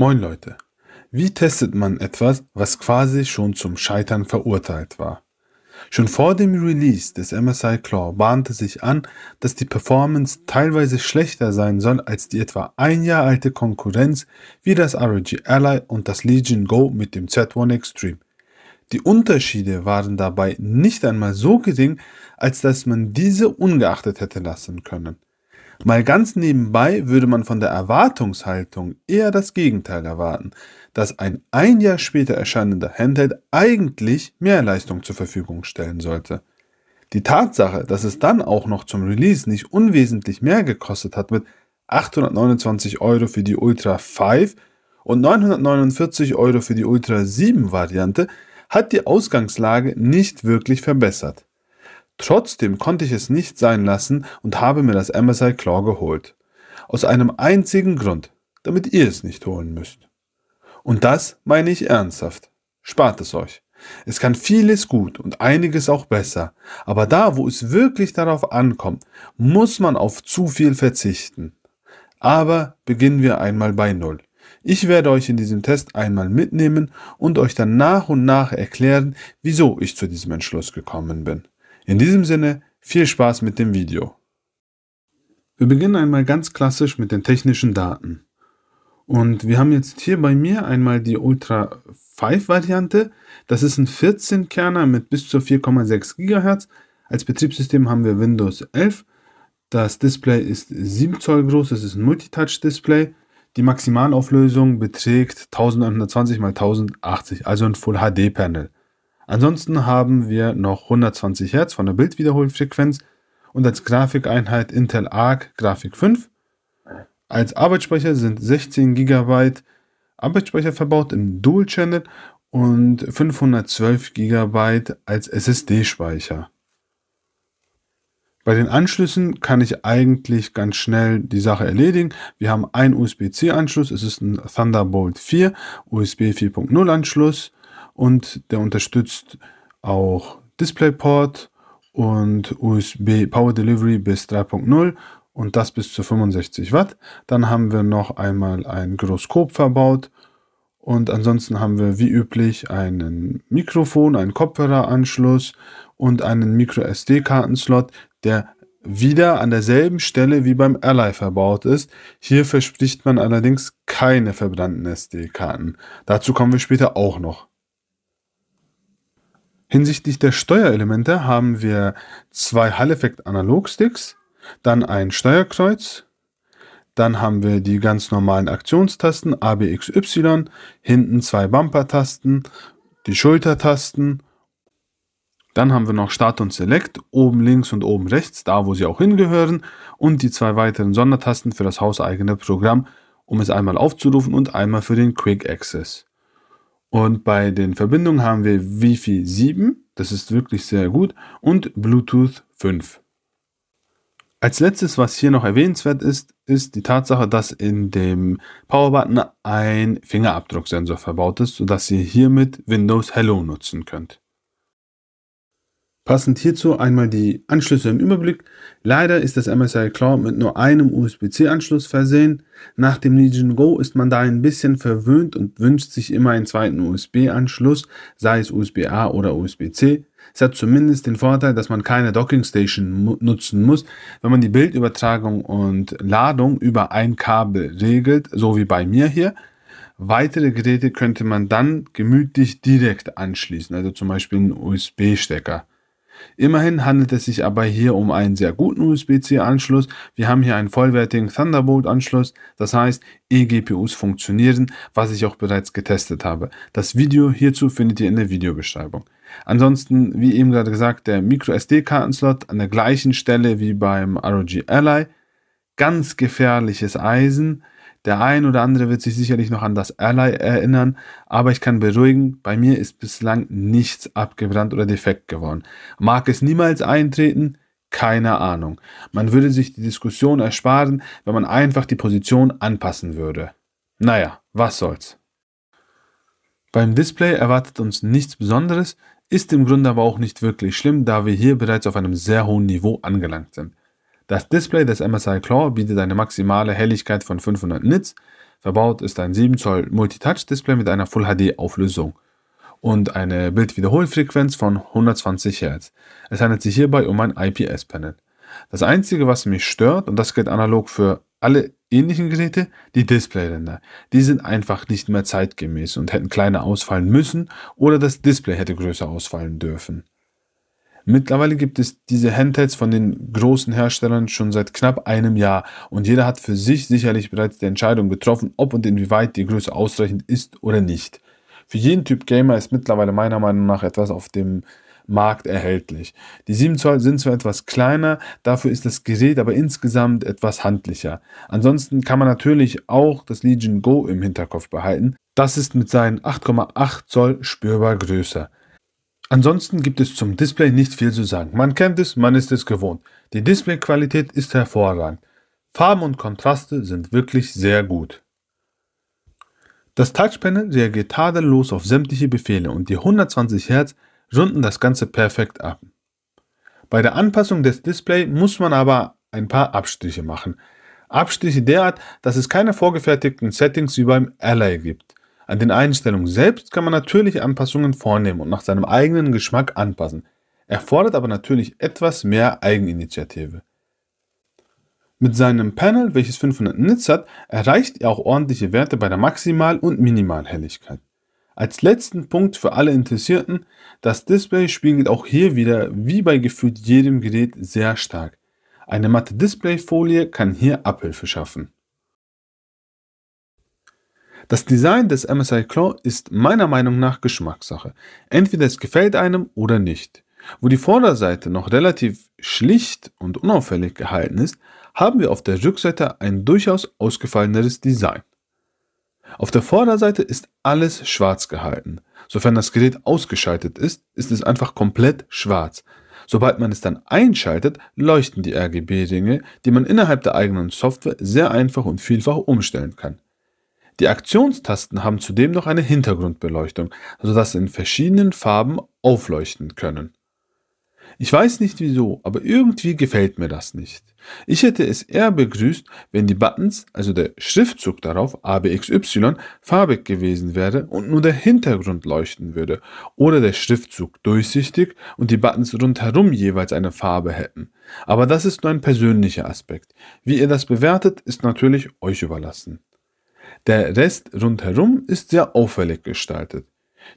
Moin Leute. Wie testet man etwas, was quasi schon zum Scheitern verurteilt war? Schon vor dem Release des MSI Claw bahnte sich an, dass die Performance teilweise schlechter sein soll als die etwa ein Jahr alte Konkurrenz wie das ROG Ally und das Legion Go mit dem Z1 Extreme. Die Unterschiede waren dabei nicht einmal so gering, als dass man diese ungeachtet hätte lassen können. Mal ganz nebenbei würde man von der Erwartungshaltung eher das Gegenteil erwarten, dass ein ein Jahr später erscheinender Handheld eigentlich mehr Leistung zur Verfügung stellen sollte. Die Tatsache, dass es dann auch noch zum Release nicht unwesentlich mehr gekostet hat mit 829 Euro für die Ultra 5 und 949 Euro für die Ultra 7 Variante, hat die Ausgangslage nicht wirklich verbessert. Trotzdem konnte ich es nicht sein lassen und habe mir das Amazon Claw geholt. Aus einem einzigen Grund, damit ihr es nicht holen müsst. Und das meine ich ernsthaft. Spart es euch. Es kann vieles gut und einiges auch besser, aber da, wo es wirklich darauf ankommt, muss man auf zu viel verzichten. Aber beginnen wir einmal bei Null. Ich werde euch in diesem Test einmal mitnehmen und euch dann nach und nach erklären, wieso ich zu diesem Entschluss gekommen bin. In diesem Sinne, viel Spaß mit dem Video. Wir beginnen einmal ganz klassisch mit den technischen Daten. Und wir haben jetzt hier bei mir einmal die Ultra 5 Variante. Das ist ein 14-Kerner mit bis zu 4,6 GHz. Als Betriebssystem haben wir Windows 11. Das Display ist 7 Zoll groß, es ist ein Multitouch-Display. Die Maximalauflösung beträgt 1920 x 1080, also ein Full HD-Panel. Ansonsten haben wir noch 120 Hertz von der Bildwiederholfrequenz und als Grafikeinheit Intel Arc Grafik 5. Als Arbeitsspeicher sind 16 GB Arbeitsspeicher verbaut im Dual Channel und 512 GB als SSD-Speicher. Bei den Anschlüssen kann ich eigentlich ganz schnell die Sache erledigen. Wir haben einen USB-C-Anschluss, es ist ein Thunderbolt 4, USB 4.0 Anschluss und der unterstützt auch DisplayPort und USB Power Delivery bis 3.0 und das bis zu 65 Watt. Dann haben wir noch einmal ein Gyroskop verbaut und ansonsten haben wir wie üblich einen Mikrofon, einen Kopfhöreranschluss und einen Micro SD-Kartenslot, der wieder an derselben Stelle wie beim Ally verbaut ist. Hier verspricht man allerdings keine verbrannten SD-Karten. Dazu kommen wir später auch noch. Hinsichtlich der Steuerelemente haben wir zwei Hall-Effekt-Analog-Sticks, dann ein Steuerkreuz, dann haben wir die ganz normalen Aktionstasten A, B, X, Y, hinten zwei Bumper-Tasten, die Schultertasten. Dann haben wir noch Start und Select, oben links und oben rechts, da wo sie auch hingehören, und die zwei weiteren Sondertasten für das hauseigene Programm, um es einmal aufzurufen und einmal für den Quick Access. Und bei den Verbindungen haben wir Wi-Fi 7, das ist wirklich sehr gut, und Bluetooth 5. Als letztes, was hier noch erwähnenswert ist, ist die Tatsache, dass in dem Powerbutton ein Fingerabdrucksensor verbaut ist, sodass ihr hiermit Windows Hello nutzen könnt. Passend hierzu einmal die Anschlüsse im Überblick. Leider ist das MSI Cloud mit nur einem USB-C-Anschluss versehen. Nach dem Legion Go ist man da ein bisschen verwöhnt und wünscht sich immer einen zweiten USB-Anschluss, sei es USB-A oder USB-C. Es hat zumindest den Vorteil, dass man keine Docking Station nutzen muss, wenn man die Bildübertragung und Ladung über ein Kabel regelt, so wie bei mir hier. Weitere Geräte könnte man dann gemütlich direkt anschließen, also zum Beispiel einen USB-Stecker. Immerhin handelt es sich aber hier um einen sehr guten USB-C-Anschluss. Wir haben hier einen vollwertigen Thunderbolt-Anschluss. Das heißt, eGPUs funktionieren, was ich auch bereits getestet habe. Das Video hierzu findet ihr in der Videobeschreibung. Ansonsten, wie eben gerade gesagt, der microsd kartenslot an der gleichen Stelle wie beim ROG Ally. Ganz gefährliches Eisen. Der ein oder andere wird sich sicherlich noch an das Ally erinnern, aber ich kann beruhigen, bei mir ist bislang nichts abgebrannt oder defekt geworden. Mag es niemals eintreten? Keine Ahnung. Man würde sich die Diskussion ersparen, wenn man einfach die Position anpassen würde. Naja, was soll's. Beim Display erwartet uns nichts Besonderes, ist im Grunde aber auch nicht wirklich schlimm, da wir hier bereits auf einem sehr hohen Niveau angelangt sind. Das Display des MSI Claw bietet eine maximale Helligkeit von 500 Nits. Verbaut ist ein 7 Zoll Multitouch-Display mit einer Full HD-Auflösung und eine Bildwiederholfrequenz von 120 Hz. Es handelt sich hierbei um ein IPS-Panel. Das Einzige, was mich stört, und das gilt analog für alle ähnlichen Geräte, die Displayränder. Die sind einfach nicht mehr zeitgemäß und hätten kleiner ausfallen müssen oder das Display hätte größer ausfallen dürfen. Mittlerweile gibt es diese Handhelds von den großen Herstellern schon seit knapp einem Jahr und jeder hat für sich sicherlich bereits die Entscheidung getroffen, ob und inwieweit die Größe ausreichend ist oder nicht. Für jeden Typ Gamer ist mittlerweile meiner Meinung nach etwas auf dem Markt erhältlich. Die 7 Zoll sind zwar etwas kleiner, dafür ist das Gerät aber insgesamt etwas handlicher. Ansonsten kann man natürlich auch das Legion Go im Hinterkopf behalten. Das ist mit seinen 8,8 Zoll spürbar größer. Ansonsten gibt es zum Display nicht viel zu sagen. Man kennt es, man ist es gewohnt. Die Displayqualität ist hervorragend. Farben und Kontraste sind wirklich sehr gut. Das Touchpanel reagiert tadellos auf sämtliche Befehle und die 120 Hertz runden das Ganze perfekt ab. Bei der Anpassung des Displays muss man aber ein paar Abstriche machen. Abstriche derart, dass es keine vorgefertigten Settings wie beim Ally gibt. An den Einstellungen selbst kann man natürlich Anpassungen vornehmen und nach seinem eigenen Geschmack anpassen, erfordert aber natürlich etwas mehr Eigeninitiative. Mit seinem Panel, welches 500 Nits hat, erreicht er auch ordentliche Werte bei der Maximal- und Minimalhelligkeit. Als letzten Punkt für alle Interessierten, das Display spiegelt auch hier wieder, wie bei gefühlt jedem Gerät, sehr stark. Eine matte Displayfolie kann hier Abhilfe schaffen. Das Design des MSI Claw ist meiner Meinung nach Geschmackssache. Entweder es gefällt einem oder nicht. Wo die Vorderseite noch relativ schlicht und unauffällig gehalten ist, haben wir auf der Rückseite ein durchaus ausgefalleneres Design. Auf der Vorderseite ist alles schwarz gehalten. Sofern das Gerät ausgeschaltet ist, ist es einfach komplett schwarz. Sobald man es dann einschaltet, leuchten die RGB-Ringe, die man innerhalb der eigenen Software sehr einfach und vielfach umstellen kann. Die Aktionstasten haben zudem noch eine Hintergrundbeleuchtung, sodass sie in verschiedenen Farben aufleuchten können. Ich weiß nicht wieso, aber irgendwie gefällt mir das nicht. Ich hätte es eher begrüßt, wenn die Buttons, also der Schriftzug darauf, ABXY, farbig gewesen wäre und nur der Hintergrund leuchten würde, oder der Schriftzug durchsichtig und die Buttons rundherum jeweils eine Farbe hätten. Aber das ist nur ein persönlicher Aspekt. Wie ihr das bewertet, ist natürlich euch überlassen. Der Rest rundherum ist sehr auffällig gestaltet.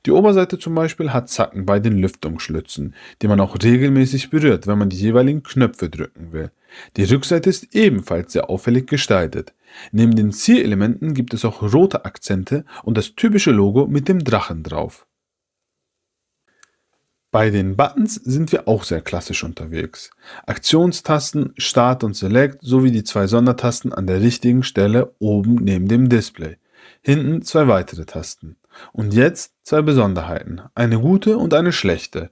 Die Oberseite zum Beispiel hat Zacken bei den Lüftungsschlitzen, die man auch regelmäßig berührt, wenn man die jeweiligen Knöpfe drücken will. Die Rückseite ist ebenfalls sehr auffällig gestaltet. Neben den Zierelementen gibt es auch rote Akzente und das typische Logo mit dem Drachen drauf. Bei den Buttons sind wir auch sehr klassisch unterwegs. Aktionstasten, Start und Select sowie die zwei Sondertasten an der richtigen Stelle oben neben dem Display. Hinten zwei weitere Tasten. Und jetzt zwei Besonderheiten, eine gute und eine schlechte.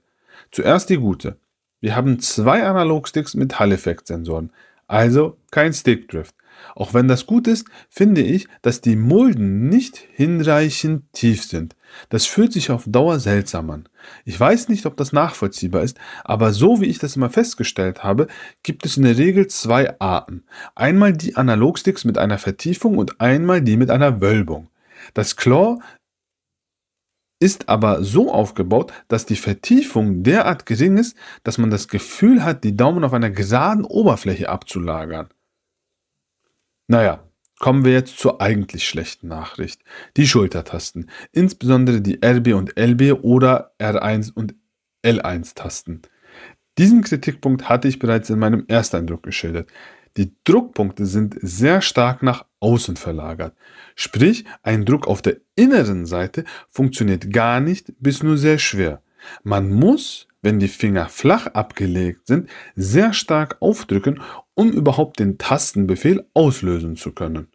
Zuerst die gute. Wir haben zwei Analogsticks mit Hall-Effekt-Sensoren, also kein Stickdrift. Auch wenn das gut ist, finde ich, dass die Mulden nicht hinreichend tief sind. Das fühlt sich auf Dauer seltsam an. Ich weiß nicht, ob das nachvollziehbar ist, aber so wie ich das immer festgestellt habe, gibt es in der Regel zwei Arten. Einmal die Analogsticks mit einer Vertiefung und einmal die mit einer Wölbung. Das Claw ist aber so aufgebaut, dass die Vertiefung derart gering ist, dass man das Gefühl hat, die Daumen auf einer geraden Oberfläche abzulagern. Naja, Kommen wir jetzt zur eigentlich schlechten Nachricht. Die Schultertasten, insbesondere die RB und LB oder R1 und L1-Tasten. Diesen Kritikpunkt hatte ich bereits in meinem Ersteindruck geschildert. Die Druckpunkte sind sehr stark nach außen verlagert. Sprich, ein Druck auf der inneren Seite funktioniert gar nicht bis nur sehr schwer. Man muss wenn die Finger flach abgelegt sind, sehr stark aufdrücken, um überhaupt den Tastenbefehl auslösen zu können.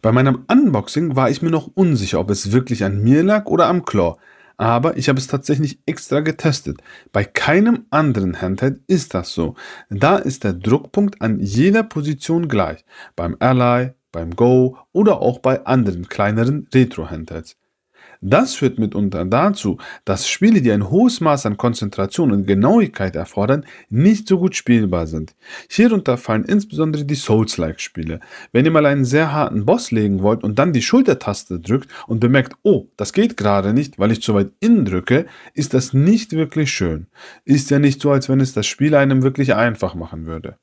Bei meinem Unboxing war ich mir noch unsicher, ob es wirklich an mir lag oder am Claw, aber ich habe es tatsächlich extra getestet. Bei keinem anderen Handheld ist das so. Da ist der Druckpunkt an jeder Position gleich, beim Ally, beim Go oder auch bei anderen kleineren Retro-Handhelds. Das führt mitunter dazu, dass Spiele, die ein hohes Maß an Konzentration und Genauigkeit erfordern, nicht so gut spielbar sind. Hierunter fallen insbesondere die Souls-like-Spiele. Wenn ihr mal einen sehr harten Boss legen wollt und dann die Schultertaste drückt und bemerkt, oh, das geht gerade nicht, weil ich zu weit innen drücke, ist das nicht wirklich schön. Ist ja nicht so, als wenn es das Spiel einem wirklich einfach machen würde.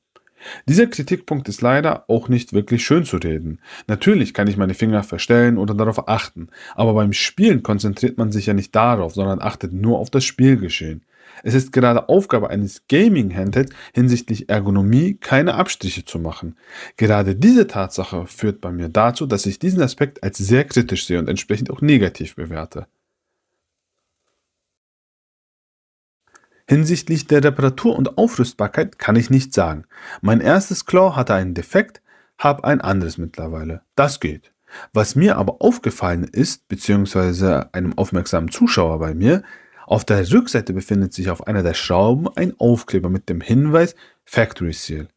Dieser Kritikpunkt ist leider auch nicht wirklich schön zu reden. Natürlich kann ich meine Finger verstellen oder darauf achten, aber beim Spielen konzentriert man sich ja nicht darauf, sondern achtet nur auf das Spielgeschehen. Es ist gerade Aufgabe eines Gaming-Handheld hinsichtlich Ergonomie keine Abstriche zu machen. Gerade diese Tatsache führt bei mir dazu, dass ich diesen Aspekt als sehr kritisch sehe und entsprechend auch negativ bewerte. Hinsichtlich der Reparatur und Aufrüstbarkeit kann ich nichts sagen. Mein erstes Claw hatte einen Defekt, habe ein anderes mittlerweile. Das geht. Was mir aber aufgefallen ist, beziehungsweise einem aufmerksamen Zuschauer bei mir, auf der Rückseite befindet sich auf einer der Schrauben ein Aufkleber mit dem Hinweis Factory Seal.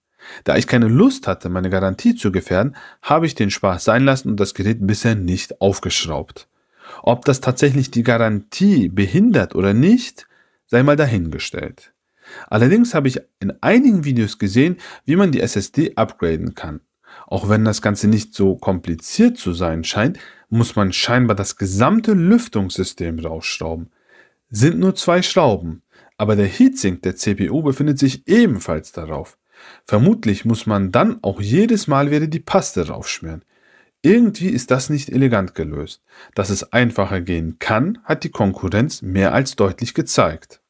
Da ich keine Lust hatte, meine Garantie zu gefährden, habe ich den Spaß sein lassen und das Gerät bisher nicht aufgeschraubt. Ob das tatsächlich die Garantie behindert oder nicht, sei mal dahingestellt. Allerdings habe ich in einigen Videos gesehen, wie man die SSD upgraden kann. Auch wenn das Ganze nicht so kompliziert zu sein scheint, muss man scheinbar das gesamte Lüftungssystem rausschrauben. Sind nur zwei Schrauben, aber der Heatsink der CPU befindet sich ebenfalls darauf. Vermutlich muss man dann auch jedes Mal wieder die Paste draufschmieren. Irgendwie ist das nicht elegant gelöst. Dass es einfacher gehen kann, hat die Konkurrenz mehr als deutlich gezeigt.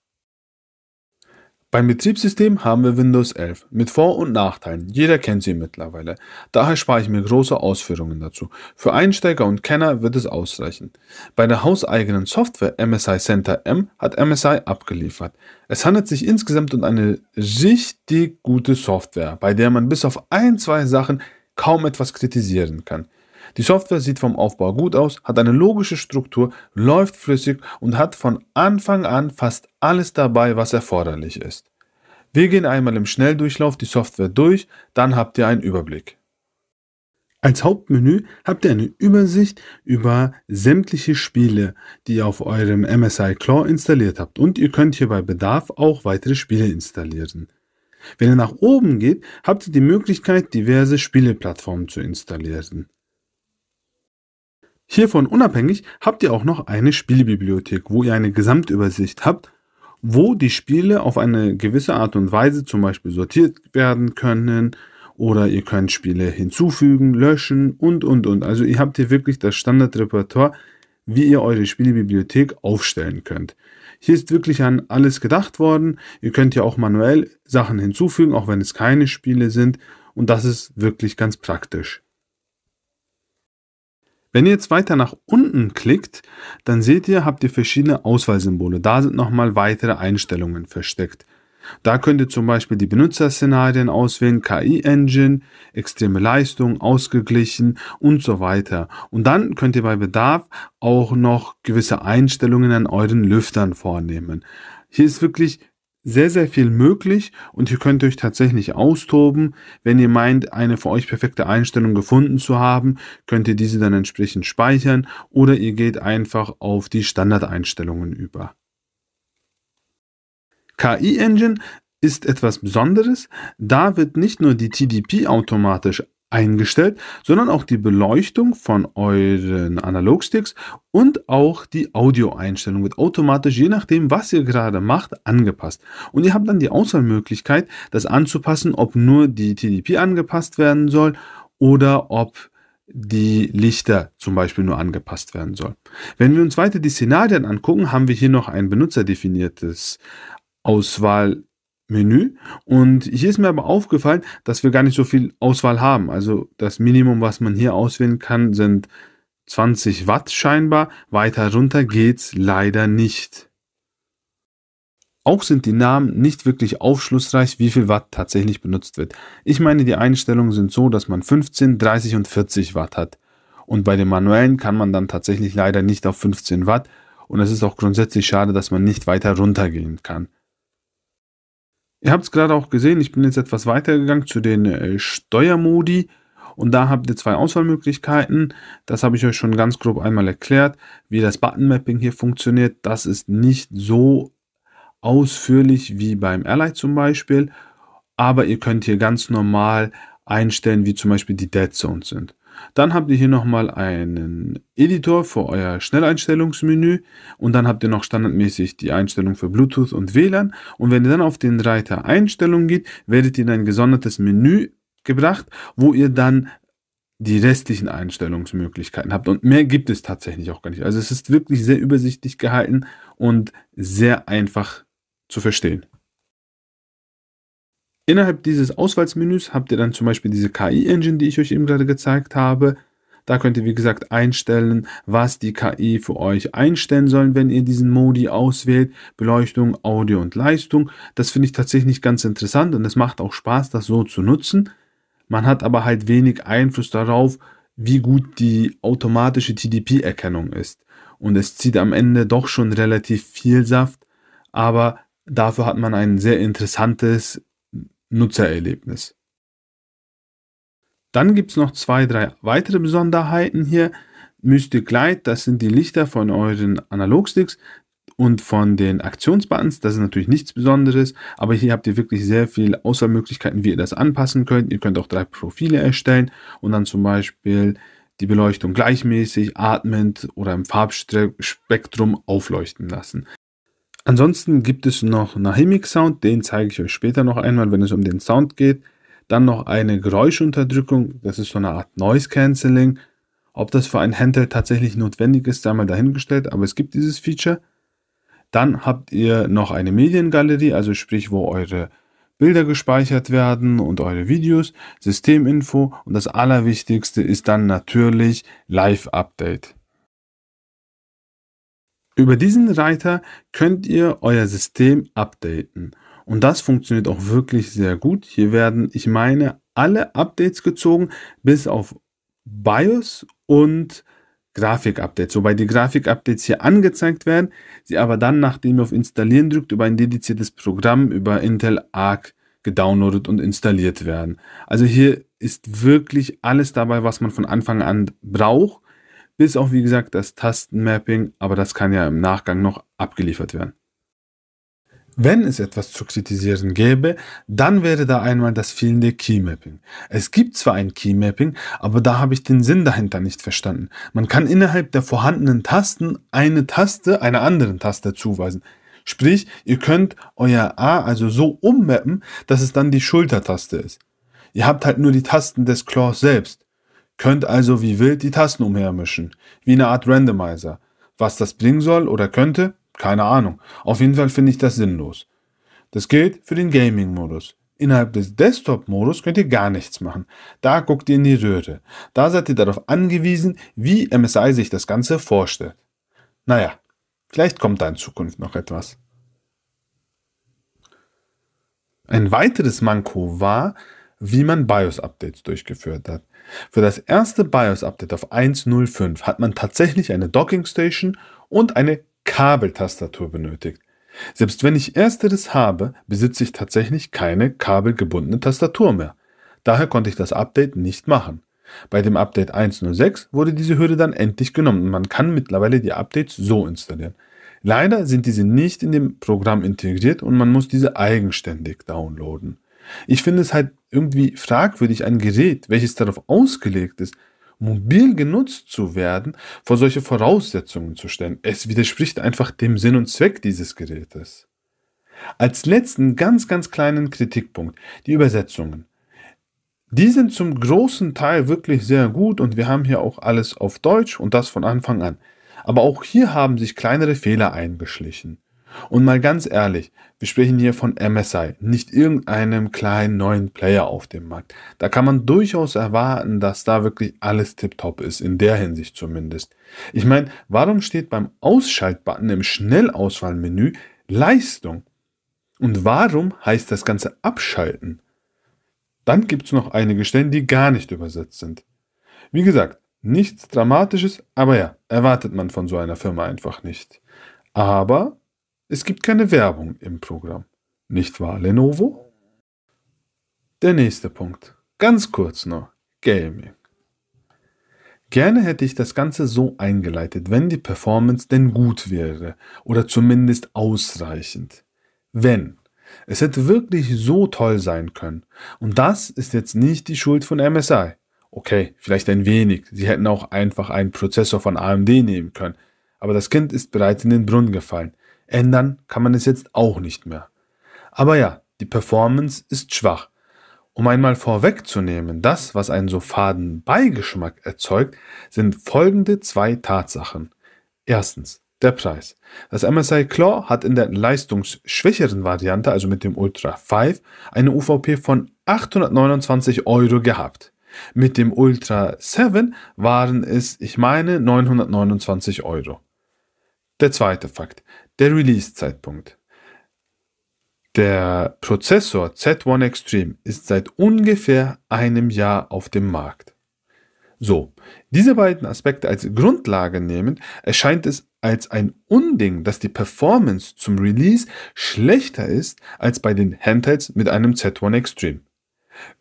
Beim Betriebssystem haben wir Windows 11 mit Vor- und Nachteilen. Jeder kennt sie mittlerweile. Daher spare ich mir große Ausführungen dazu. Für Einsteiger und Kenner wird es ausreichen. Bei der hauseigenen Software MSI Center M hat MSI abgeliefert. Es handelt sich insgesamt um eine richtig gute Software, bei der man bis auf ein, zwei Sachen kaum etwas kritisieren kann. Die Software sieht vom Aufbau gut aus, hat eine logische Struktur, läuft flüssig und hat von Anfang an fast alles dabei, was erforderlich ist. Wir gehen einmal im Schnelldurchlauf die Software durch, dann habt ihr einen Überblick. Als Hauptmenü habt ihr eine Übersicht über sämtliche Spiele, die ihr auf eurem MSI Claw installiert habt und ihr könnt hier bei Bedarf auch weitere Spiele installieren. Wenn ihr nach oben geht, habt ihr die Möglichkeit, diverse Spieleplattformen zu installieren. Hiervon unabhängig habt ihr auch noch eine Spielbibliothek, wo ihr eine Gesamtübersicht habt, wo die Spiele auf eine gewisse Art und Weise zum Beispiel sortiert werden können oder ihr könnt Spiele hinzufügen, löschen und, und, und. Also ihr habt hier wirklich das Standardrepertoire, wie ihr eure Spielbibliothek aufstellen könnt. Hier ist wirklich an alles gedacht worden. Ihr könnt ja auch manuell Sachen hinzufügen, auch wenn es keine Spiele sind. Und das ist wirklich ganz praktisch. Wenn ihr jetzt weiter nach unten klickt, dann seht ihr, habt ihr verschiedene Auswahlsymbole. Da sind nochmal weitere Einstellungen versteckt. Da könnt ihr zum Beispiel die Benutzerszenarien auswählen, KI-Engine, extreme Leistung, ausgeglichen und so weiter. Und dann könnt ihr bei Bedarf auch noch gewisse Einstellungen an euren Lüftern vornehmen. Hier ist wirklich sehr, sehr viel möglich und ihr könnt euch tatsächlich austoben. Wenn ihr meint, eine für euch perfekte Einstellung gefunden zu haben, könnt ihr diese dann entsprechend speichern oder ihr geht einfach auf die Standardeinstellungen über. KI Engine ist etwas Besonderes. Da wird nicht nur die TDP automatisch eingestellt, sondern auch die Beleuchtung von euren Analogsticks und auch die Audioeinstellung wird automatisch, je nachdem, was ihr gerade macht, angepasst. Und ihr habt dann die Auswahlmöglichkeit, das anzupassen, ob nur die TDP angepasst werden soll oder ob die Lichter zum Beispiel nur angepasst werden soll. Wenn wir uns weiter die Szenarien angucken, haben wir hier noch ein benutzerdefiniertes Auswahl Menü. Und hier ist mir aber aufgefallen, dass wir gar nicht so viel Auswahl haben. Also das Minimum, was man hier auswählen kann, sind 20 Watt scheinbar. Weiter runter geht's leider nicht. Auch sind die Namen nicht wirklich aufschlussreich, wie viel Watt tatsächlich benutzt wird. Ich meine, die Einstellungen sind so, dass man 15, 30 und 40 Watt hat. Und bei den manuellen kann man dann tatsächlich leider nicht auf 15 Watt. Und es ist auch grundsätzlich schade, dass man nicht weiter runtergehen kann. Ihr habt es gerade auch gesehen, ich bin jetzt etwas weitergegangen zu den äh, Steuermodi. Und da habt ihr zwei Auswahlmöglichkeiten. Das habe ich euch schon ganz grob einmal erklärt, wie das Button-Mapping hier funktioniert. Das ist nicht so ausführlich wie beim Airlight zum Beispiel. Aber ihr könnt hier ganz normal einstellen, wie zum Beispiel die Dead Zones sind. Dann habt ihr hier nochmal einen Editor für euer Schnelleinstellungsmenü und dann habt ihr noch standardmäßig die Einstellung für Bluetooth und WLAN. Und wenn ihr dann auf den Reiter Einstellungen geht, werdet ihr in ein gesondertes Menü gebracht, wo ihr dann die restlichen Einstellungsmöglichkeiten habt. Und mehr gibt es tatsächlich auch gar nicht. Also es ist wirklich sehr übersichtlich gehalten und sehr einfach zu verstehen. Innerhalb dieses Auswahlmenüs habt ihr dann zum Beispiel diese KI-Engine, die ich euch eben gerade gezeigt habe. Da könnt ihr, wie gesagt, einstellen, was die KI für euch einstellen sollen, wenn ihr diesen Modi auswählt. Beleuchtung, Audio und Leistung. Das finde ich tatsächlich ganz interessant und es macht auch Spaß, das so zu nutzen. Man hat aber halt wenig Einfluss darauf, wie gut die automatische TDP-Erkennung ist. Und es zieht am Ende doch schon relativ viel Saft, aber dafür hat man ein sehr interessantes Nutzererlebnis. Dann gibt es noch zwei, drei weitere Besonderheiten hier. Mystic Light, das sind die Lichter von euren Analogsticks und von den Aktionsbuttons. Das ist natürlich nichts Besonderes, aber hier habt ihr wirklich sehr viel Auswahlmöglichkeiten, wie ihr das anpassen könnt. Ihr könnt auch drei Profile erstellen und dann zum Beispiel die Beleuchtung gleichmäßig, atmend oder im Farbspektrum aufleuchten lassen. Ansonsten gibt es noch Nahimic Sound, den zeige ich euch später noch einmal, wenn es um den Sound geht. Dann noch eine Geräuschunterdrückung, das ist so eine Art Noise Cancelling. Ob das für ein Handheld tatsächlich notwendig ist, sei mal dahingestellt, aber es gibt dieses Feature. Dann habt ihr noch eine Mediengalerie, also sprich, wo eure Bilder gespeichert werden und eure Videos, Systeminfo und das Allerwichtigste ist dann natürlich Live-Update. Über diesen Reiter könnt ihr euer System updaten. Und das funktioniert auch wirklich sehr gut. Hier werden, ich meine, alle Updates gezogen, bis auf BIOS und Grafik-Updates. Wobei die Grafik-Updates hier angezeigt werden, sie aber dann, nachdem ihr auf Installieren drückt, über ein dediziertes Programm, über Intel Arc gedownloadet und installiert werden. Also hier ist wirklich alles dabei, was man von Anfang an braucht bis auch wie gesagt das Tastenmapping, aber das kann ja im Nachgang noch abgeliefert werden. Wenn es etwas zu kritisieren gäbe, dann wäre da einmal das fehlende Keymapping. Es gibt zwar ein Keymapping, aber da habe ich den Sinn dahinter nicht verstanden. Man kann innerhalb der vorhandenen Tasten eine Taste einer anderen Taste zuweisen. Sprich, ihr könnt euer A also so ummappen, dass es dann die Schultertaste ist. Ihr habt halt nur die Tasten des Claws selbst könnt also wie wild die Tasten umhermischen, wie eine Art Randomizer. Was das bringen soll oder könnte, keine Ahnung. Auf jeden Fall finde ich das sinnlos. Das gilt für den Gaming-Modus. Innerhalb des Desktop-Modus könnt ihr gar nichts machen. Da guckt ihr in die Röhre. Da seid ihr darauf angewiesen, wie MSI sich das Ganze vorstellt. Naja, vielleicht kommt da in Zukunft noch etwas. Ein weiteres Manko war, wie man BIOS-Updates durchgeführt hat. Für das erste BIOS-Update auf 1.05 hat man tatsächlich eine Dockingstation und eine Kabeltastatur benötigt. Selbst wenn ich ersteres habe, besitze ich tatsächlich keine kabelgebundene Tastatur mehr. Daher konnte ich das Update nicht machen. Bei dem Update 1.06 wurde diese Hürde dann endlich genommen und man kann mittlerweile die Updates so installieren. Leider sind diese nicht in dem Programm integriert und man muss diese eigenständig downloaden. Ich finde es halt irgendwie fragwürdig, ein Gerät, welches darauf ausgelegt ist, mobil genutzt zu werden, vor solche Voraussetzungen zu stellen. Es widerspricht einfach dem Sinn und Zweck dieses Gerätes. Als letzten ganz, ganz kleinen Kritikpunkt, die Übersetzungen. Die sind zum großen Teil wirklich sehr gut und wir haben hier auch alles auf Deutsch und das von Anfang an. Aber auch hier haben sich kleinere Fehler eingeschlichen. Und mal ganz ehrlich, wir sprechen hier von MSI, nicht irgendeinem kleinen neuen Player auf dem Markt. Da kann man durchaus erwarten, dass da wirklich alles tiptop ist, in der Hinsicht zumindest. Ich meine, warum steht beim Ausschaltbutton im Schnellauswahlmenü Leistung? Und warum heißt das Ganze Abschalten? Dann gibt es noch einige Stellen, die gar nicht übersetzt sind. Wie gesagt, nichts Dramatisches, aber ja, erwartet man von so einer Firma einfach nicht. Aber es gibt keine Werbung im Programm. Nicht wahr, Lenovo? Der nächste Punkt. Ganz kurz nur. Gaming. Gerne hätte ich das Ganze so eingeleitet, wenn die Performance denn gut wäre oder zumindest ausreichend. Wenn. Es hätte wirklich so toll sein können. Und das ist jetzt nicht die Schuld von MSI. Okay, vielleicht ein wenig. Sie hätten auch einfach einen Prozessor von AMD nehmen können. Aber das Kind ist bereits in den Brunnen gefallen. Ändern kann man es jetzt auch nicht mehr. Aber ja, die Performance ist schwach. Um einmal vorwegzunehmen, das, was einen so faden Beigeschmack erzeugt, sind folgende zwei Tatsachen. Erstens, der Preis. Das MSI Claw hat in der leistungsschwächeren Variante, also mit dem Ultra 5, eine UVP von 829 Euro gehabt. Mit dem Ultra 7 waren es, ich meine, 929 Euro. Der zweite Fakt, der Release-Zeitpunkt. Der Prozessor Z1 Extreme ist seit ungefähr einem Jahr auf dem Markt. So, diese beiden Aspekte als Grundlage nehmen, erscheint es als ein Unding, dass die Performance zum Release schlechter ist als bei den Handhelds mit einem Z1 Extreme.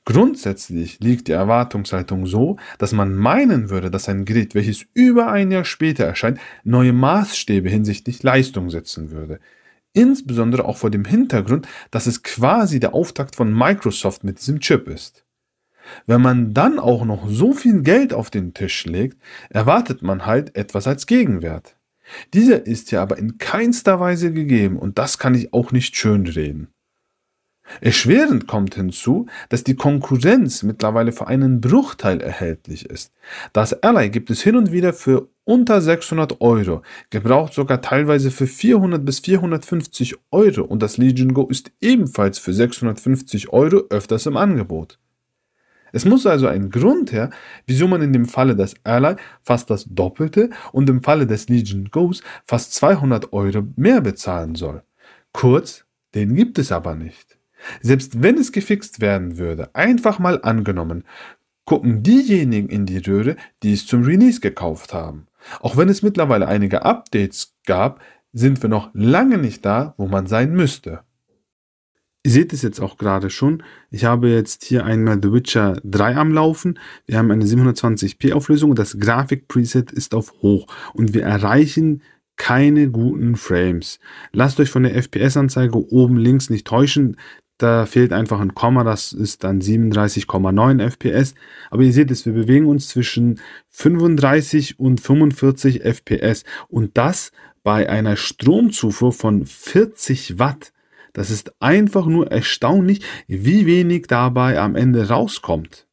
Grundsätzlich liegt die Erwartungshaltung so, dass man meinen würde, dass ein Gerät, welches über ein Jahr später erscheint, neue Maßstäbe hinsichtlich Leistung setzen würde. Insbesondere auch vor dem Hintergrund, dass es quasi der Auftakt von Microsoft mit diesem Chip ist. Wenn man dann auch noch so viel Geld auf den Tisch legt, erwartet man halt etwas als Gegenwert. Dieser ist ja aber in keinster Weise gegeben und das kann ich auch nicht schönreden. Erschwerend kommt hinzu, dass die Konkurrenz mittlerweile für einen Bruchteil erhältlich ist. Das Ally gibt es hin und wieder für unter 600 Euro, gebraucht sogar teilweise für 400 bis 450 Euro und das Legion Go ist ebenfalls für 650 Euro öfters im Angebot. Es muss also ein Grund her, wieso man in dem Falle des Ally fast das Doppelte und im Falle des Legion Goes fast 200 Euro mehr bezahlen soll. Kurz, den gibt es aber nicht. Selbst wenn es gefixt werden würde, einfach mal angenommen, gucken diejenigen in die Röhre, die es zum Release gekauft haben. Auch wenn es mittlerweile einige Updates gab, sind wir noch lange nicht da, wo man sein müsste. Ihr seht es jetzt auch gerade schon. Ich habe jetzt hier einmal The Witcher 3 am Laufen. Wir haben eine 720p Auflösung und das Grafik-Preset ist auf hoch und wir erreichen keine guten Frames. Lasst euch von der FPS-Anzeige oben links nicht täuschen. Da fehlt einfach ein Komma, das ist dann 37,9 FPS. Aber ihr seht es, wir bewegen uns zwischen 35 und 45 FPS. Und das bei einer Stromzufuhr von 40 Watt. Das ist einfach nur erstaunlich, wie wenig dabei am Ende rauskommt.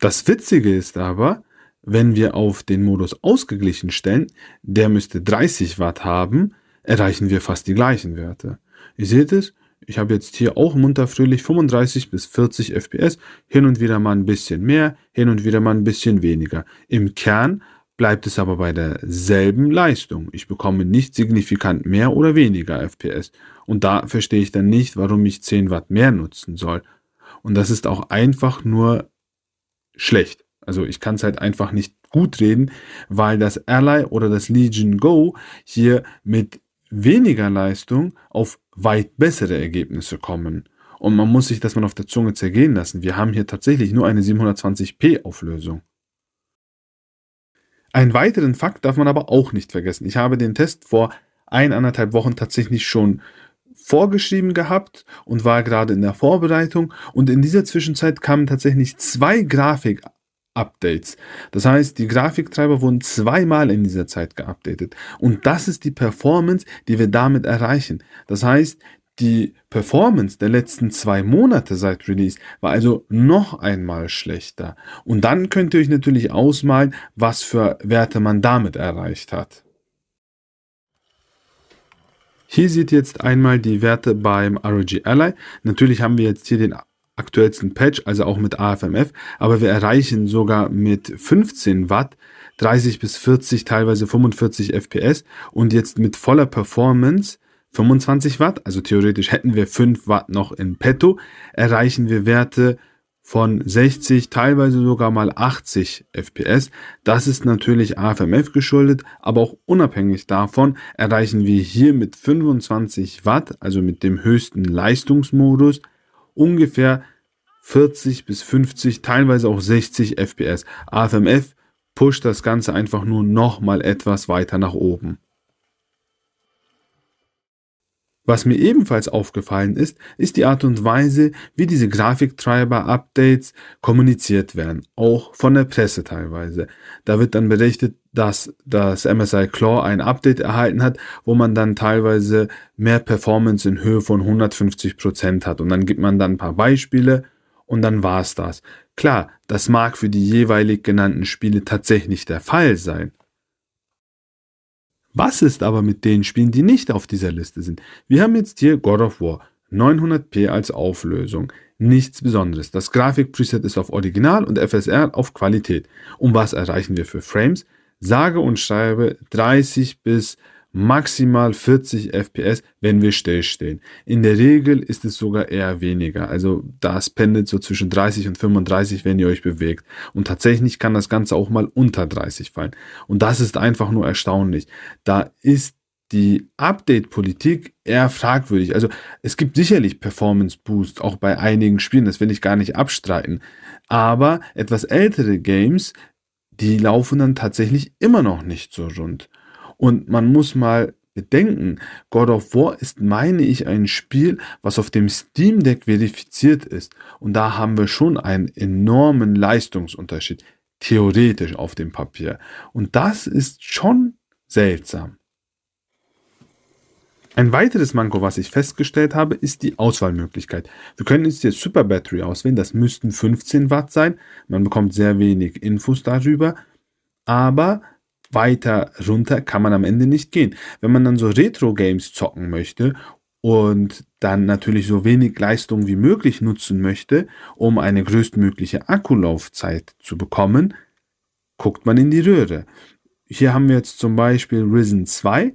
Das Witzige ist aber, wenn wir auf den Modus ausgeglichen stellen, der müsste 30 Watt haben, erreichen wir fast die gleichen Werte. Ihr seht es, ich habe jetzt hier auch munter fröhlich 35 bis 40 FPS, hin und wieder mal ein bisschen mehr, hin und wieder mal ein bisschen weniger. Im Kern bleibt es aber bei derselben Leistung. Ich bekomme nicht signifikant mehr oder weniger FPS. Und da verstehe ich dann nicht, warum ich 10 Watt mehr nutzen soll. Und das ist auch einfach nur schlecht. Also ich kann es halt einfach nicht gut reden, weil das Ally oder das Legion Go hier mit weniger Leistung auf weit bessere Ergebnisse kommen. Und man muss sich das mal auf der Zunge zergehen lassen. Wir haben hier tatsächlich nur eine 720p Auflösung. Einen weiteren Fakt darf man aber auch nicht vergessen. Ich habe den Test vor eineinhalb Wochen tatsächlich schon vorgeschrieben gehabt und war gerade in der Vorbereitung. Und in dieser Zwischenzeit kamen tatsächlich zwei Grafik, Updates. Das heißt, die Grafiktreiber wurden zweimal in dieser Zeit geupdatet. Und das ist die Performance, die wir damit erreichen. Das heißt, die Performance der letzten zwei Monate seit Release war also noch einmal schlechter. Und dann könnt ihr euch natürlich ausmalen, was für Werte man damit erreicht hat. Hier seht ihr jetzt einmal die Werte beim ROG Ally. Natürlich haben wir jetzt hier den aktuellsten Patch, also auch mit AFMF, aber wir erreichen sogar mit 15 Watt 30 bis 40, teilweise 45 FPS und jetzt mit voller Performance 25 Watt, also theoretisch hätten wir 5 Watt noch in petto, erreichen wir Werte von 60, teilweise sogar mal 80 FPS. Das ist natürlich AFMF geschuldet, aber auch unabhängig davon erreichen wir hier mit 25 Watt, also mit dem höchsten Leistungsmodus, ungefähr 40 bis 50, teilweise auch 60 FPS. AFMF pusht das Ganze einfach nur noch mal etwas weiter nach oben. Was mir ebenfalls aufgefallen ist, ist die Art und Weise, wie diese Grafiktreiber-Updates kommuniziert werden, auch von der Presse teilweise. Da wird dann berichtet, dass das MSI Claw ein Update erhalten hat, wo man dann teilweise mehr Performance in Höhe von 150% hat. Und dann gibt man dann ein paar Beispiele und dann war es das. Klar, das mag für die jeweilig genannten Spiele tatsächlich der Fall sein. Was ist aber mit den Spielen, die nicht auf dieser Liste sind? Wir haben jetzt hier God of War 900p als Auflösung. Nichts Besonderes. Das Grafikpreset ist auf Original und FSR auf Qualität. Und was erreichen wir für Frames? sage und schreibe 30 bis maximal 40 FPS, wenn wir stillstehen. In der Regel ist es sogar eher weniger. Also das pendelt so zwischen 30 und 35, wenn ihr euch bewegt. Und tatsächlich kann das Ganze auch mal unter 30 fallen. Und das ist einfach nur erstaunlich. Da ist die Update-Politik eher fragwürdig. Also es gibt sicherlich Performance-Boost, auch bei einigen Spielen, das will ich gar nicht abstreiten. Aber etwas ältere Games die laufen dann tatsächlich immer noch nicht so rund. Und man muss mal bedenken, God of War ist, meine ich, ein Spiel, was auf dem Steam Deck verifiziert ist. Und da haben wir schon einen enormen Leistungsunterschied, theoretisch auf dem Papier. Und das ist schon seltsam. Ein weiteres Manko, was ich festgestellt habe, ist die Auswahlmöglichkeit. Wir können jetzt hier Super Battery auswählen, das müssten 15 Watt sein. Man bekommt sehr wenig Infos darüber, aber weiter runter kann man am Ende nicht gehen. Wenn man dann so Retro-Games zocken möchte und dann natürlich so wenig Leistung wie möglich nutzen möchte, um eine größtmögliche Akkulaufzeit zu bekommen, guckt man in die Röhre. Hier haben wir jetzt zum Beispiel Risen 2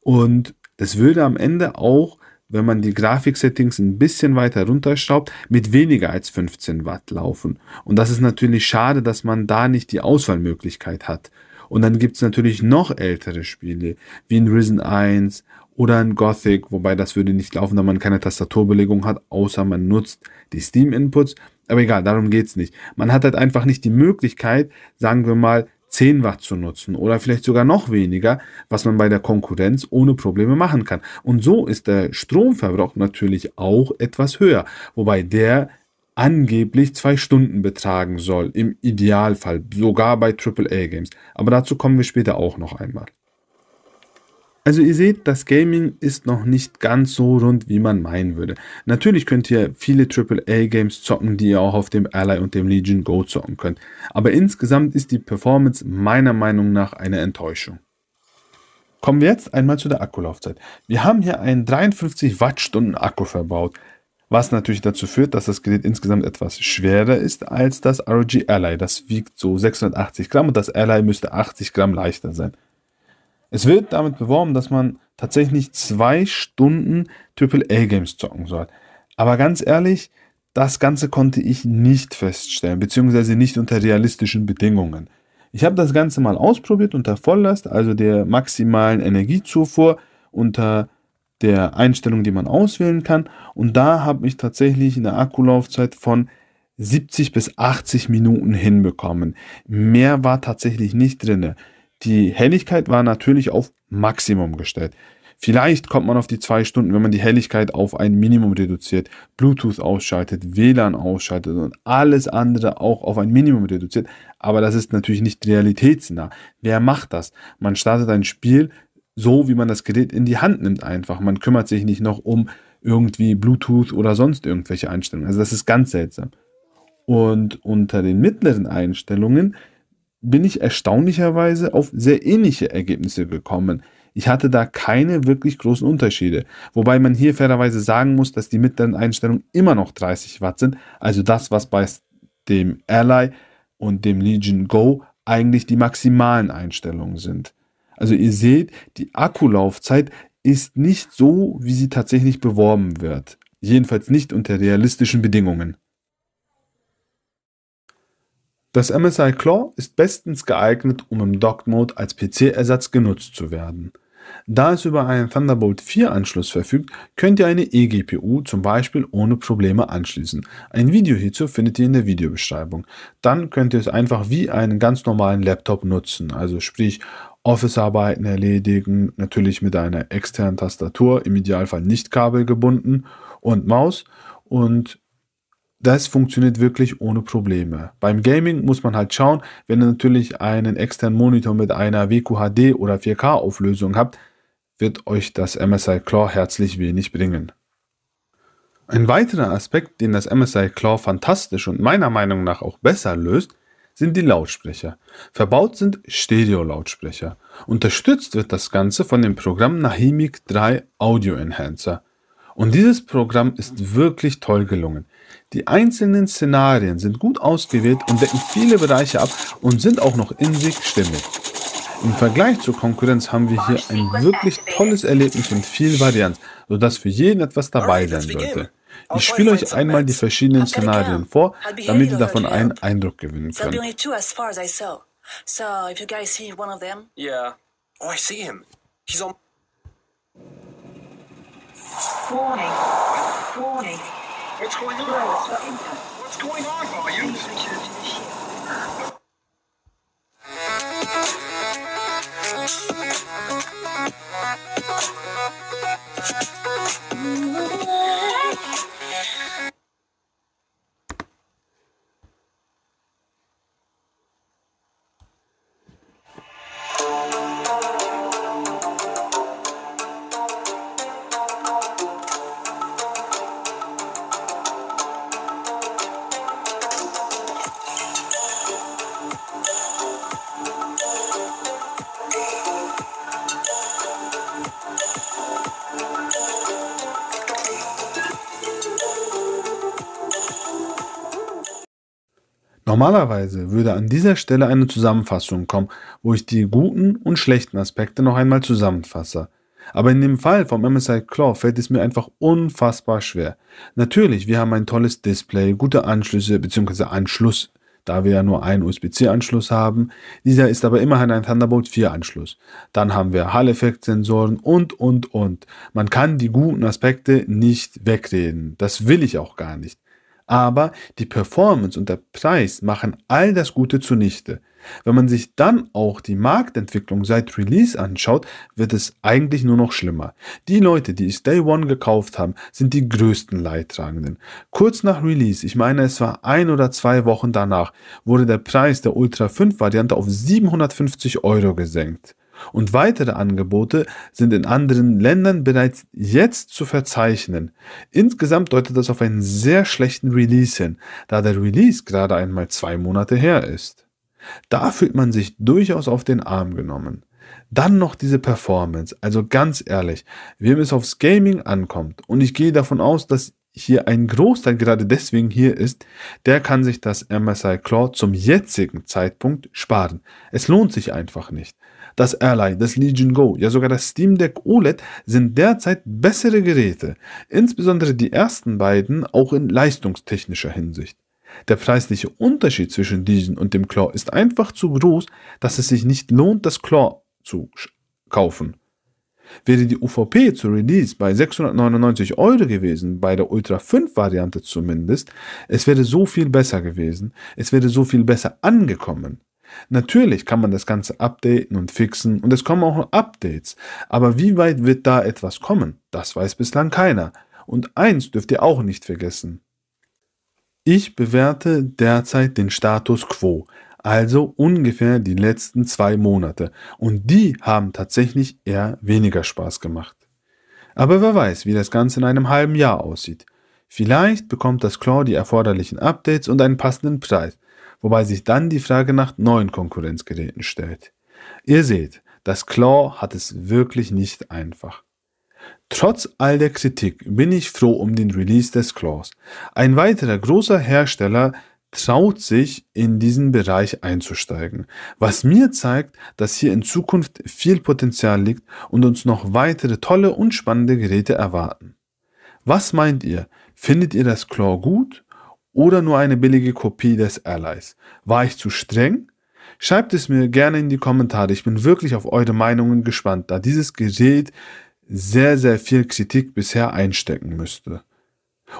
und es würde am Ende auch, wenn man die Grafik-Settings ein bisschen weiter runterschraubt, mit weniger als 15 Watt laufen. Und das ist natürlich schade, dass man da nicht die Auswahlmöglichkeit hat. Und dann gibt es natürlich noch ältere Spiele, wie in Risen 1 oder ein Gothic, wobei das würde nicht laufen, da man keine Tastaturbelegung hat, außer man nutzt die Steam-Inputs. Aber egal, darum geht es nicht. Man hat halt einfach nicht die Möglichkeit, sagen wir mal, 10 Watt zu nutzen oder vielleicht sogar noch weniger, was man bei der Konkurrenz ohne Probleme machen kann. Und so ist der Stromverbrauch natürlich auch etwas höher, wobei der angeblich zwei Stunden betragen soll, im Idealfall, sogar bei AAA-Games. Aber dazu kommen wir später auch noch einmal. Also ihr seht, das Gaming ist noch nicht ganz so rund, wie man meinen würde. Natürlich könnt ihr viele AAA-Games zocken, die ihr auch auf dem Ally und dem Legion Go zocken könnt. Aber insgesamt ist die Performance meiner Meinung nach eine Enttäuschung. Kommen wir jetzt einmal zu der Akkulaufzeit. Wir haben hier einen 53 Wattstunden Akku verbaut, was natürlich dazu führt, dass das Gerät insgesamt etwas schwerer ist als das ROG Ally. Das wiegt so 680 Gramm und das Ally müsste 80 Gramm leichter sein. Es wird damit beworben, dass man tatsächlich zwei Stunden AAA-Games zocken soll. Aber ganz ehrlich, das Ganze konnte ich nicht feststellen, beziehungsweise nicht unter realistischen Bedingungen. Ich habe das Ganze mal ausprobiert unter Volllast, also der maximalen Energiezufuhr, unter der Einstellung, die man auswählen kann. Und da habe ich tatsächlich eine Akkulaufzeit von 70 bis 80 Minuten hinbekommen. Mehr war tatsächlich nicht drin. Die Helligkeit war natürlich auf Maximum gestellt. Vielleicht kommt man auf die zwei Stunden, wenn man die Helligkeit auf ein Minimum reduziert, Bluetooth ausschaltet, WLAN ausschaltet und alles andere auch auf ein Minimum reduziert. Aber das ist natürlich nicht realitätsnah. Wer macht das? Man startet ein Spiel so, wie man das Gerät in die Hand nimmt einfach. Man kümmert sich nicht noch um irgendwie Bluetooth oder sonst irgendwelche Einstellungen. Also das ist ganz seltsam. Und unter den mittleren Einstellungen bin ich erstaunlicherweise auf sehr ähnliche Ergebnisse gekommen. Ich hatte da keine wirklich großen Unterschiede. Wobei man hier fairerweise sagen muss, dass die mittleren Einstellungen immer noch 30 Watt sind. Also das, was bei dem Ally und dem Legion Go eigentlich die maximalen Einstellungen sind. Also ihr seht, die Akkulaufzeit ist nicht so, wie sie tatsächlich beworben wird. Jedenfalls nicht unter realistischen Bedingungen. Das MSI Claw ist bestens geeignet, um im Dock Mode als PC-Ersatz genutzt zu werden. Da es über einen Thunderbolt 4-Anschluss verfügt, könnt ihr eine eGPU zum Beispiel ohne Probleme anschließen. Ein Video hierzu findet ihr in der Videobeschreibung. Dann könnt ihr es einfach wie einen ganz normalen Laptop nutzen, also sprich Office-Arbeiten erledigen, natürlich mit einer externen Tastatur, im Idealfall nicht kabelgebunden und Maus und das funktioniert wirklich ohne Probleme. Beim Gaming muss man halt schauen, wenn ihr natürlich einen externen Monitor mit einer WQHD oder 4K Auflösung habt, wird euch das MSI Claw herzlich wenig bringen. Ein weiterer Aspekt, den das MSI Claw fantastisch und meiner Meinung nach auch besser löst, sind die Lautsprecher. Verbaut sind Stereo-Lautsprecher. Unterstützt wird das Ganze von dem Programm Nahimic 3 Audio Enhancer. Und dieses Programm ist wirklich toll gelungen. Die einzelnen Szenarien sind gut ausgewählt und decken viele Bereiche ab und sind auch noch in sich stimmig. Im Vergleich zur Konkurrenz haben wir hier ein wirklich tolles Erlebnis und viel Varianz, sodass für jeden etwas dabei sein sollte. Ich spiele euch einmal die verschiedenen Szenarien vor, damit ihr davon einen Eindruck gewinnen könnt. Oh, Warning. Warning. What's going on? What's going on, volumes? Mm-hmm. Normalerweise würde an dieser Stelle eine Zusammenfassung kommen, wo ich die guten und schlechten Aspekte noch einmal zusammenfasse. Aber in dem Fall vom MSI Claw fällt es mir einfach unfassbar schwer. Natürlich, wir haben ein tolles Display, gute Anschlüsse bzw. Anschluss, da wir ja nur einen USB-C-Anschluss haben. Dieser ist aber immerhin ein Thunderbolt 4-Anschluss. Dann haben wir Hall-Effekt-Sensoren und, und, und. Man kann die guten Aspekte nicht wegreden. Das will ich auch gar nicht. Aber die Performance und der Preis machen all das Gute zunichte. Wenn man sich dann auch die Marktentwicklung seit Release anschaut, wird es eigentlich nur noch schlimmer. Die Leute, die es Day One gekauft haben, sind die größten Leidtragenden. Kurz nach Release, ich meine es war ein oder zwei Wochen danach, wurde der Preis der Ultra 5 Variante auf 750 Euro gesenkt und weitere Angebote sind in anderen Ländern bereits jetzt zu verzeichnen. Insgesamt deutet das auf einen sehr schlechten Release hin, da der Release gerade einmal zwei Monate her ist. Da fühlt man sich durchaus auf den Arm genommen. Dann noch diese Performance. Also ganz ehrlich, wem es aufs Gaming ankommt, und ich gehe davon aus, dass hier ein Großteil gerade deswegen hier ist, der kann sich das MSI Claw zum jetzigen Zeitpunkt sparen. Es lohnt sich einfach nicht das Ally, das Legion Go, ja sogar das Steam Deck OLED sind derzeit bessere Geräte, insbesondere die ersten beiden auch in leistungstechnischer Hinsicht. Der preisliche Unterschied zwischen diesen und dem Claw ist einfach zu groß, dass es sich nicht lohnt, das Claw zu kaufen. Wäre die UVP zu Release bei 699 Euro gewesen, bei der Ultra 5 Variante zumindest, es wäre so viel besser gewesen, es wäre so viel besser angekommen. Natürlich kann man das Ganze updaten und fixen und es kommen auch Updates, aber wie weit wird da etwas kommen? Das weiß bislang keiner. Und eins dürft ihr auch nicht vergessen. Ich bewerte derzeit den Status quo, also ungefähr die letzten zwei Monate. Und die haben tatsächlich eher weniger Spaß gemacht. Aber wer weiß, wie das Ganze in einem halben Jahr aussieht. Vielleicht bekommt das Claw die erforderlichen Updates und einen passenden Preis wobei sich dann die Frage nach neuen Konkurrenzgeräten stellt. Ihr seht, das Claw hat es wirklich nicht einfach. Trotz all der Kritik bin ich froh um den Release des Claws. Ein weiterer großer Hersteller traut sich, in diesen Bereich einzusteigen, was mir zeigt, dass hier in Zukunft viel Potenzial liegt und uns noch weitere tolle und spannende Geräte erwarten. Was meint ihr? Findet ihr das Claw gut oder nur eine billige Kopie des Allies? War ich zu streng? Schreibt es mir gerne in die Kommentare. Ich bin wirklich auf eure Meinungen gespannt, da dieses Gerät sehr, sehr viel Kritik bisher einstecken müsste.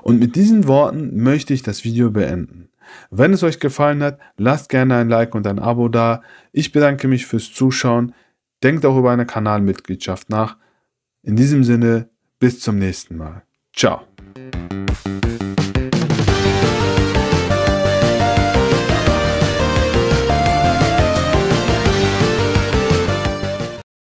Und mit diesen Worten möchte ich das Video beenden. Wenn es euch gefallen hat, lasst gerne ein Like und ein Abo da. Ich bedanke mich fürs Zuschauen. Denkt auch über eine Kanalmitgliedschaft nach. In diesem Sinne, bis zum nächsten Mal. Ciao.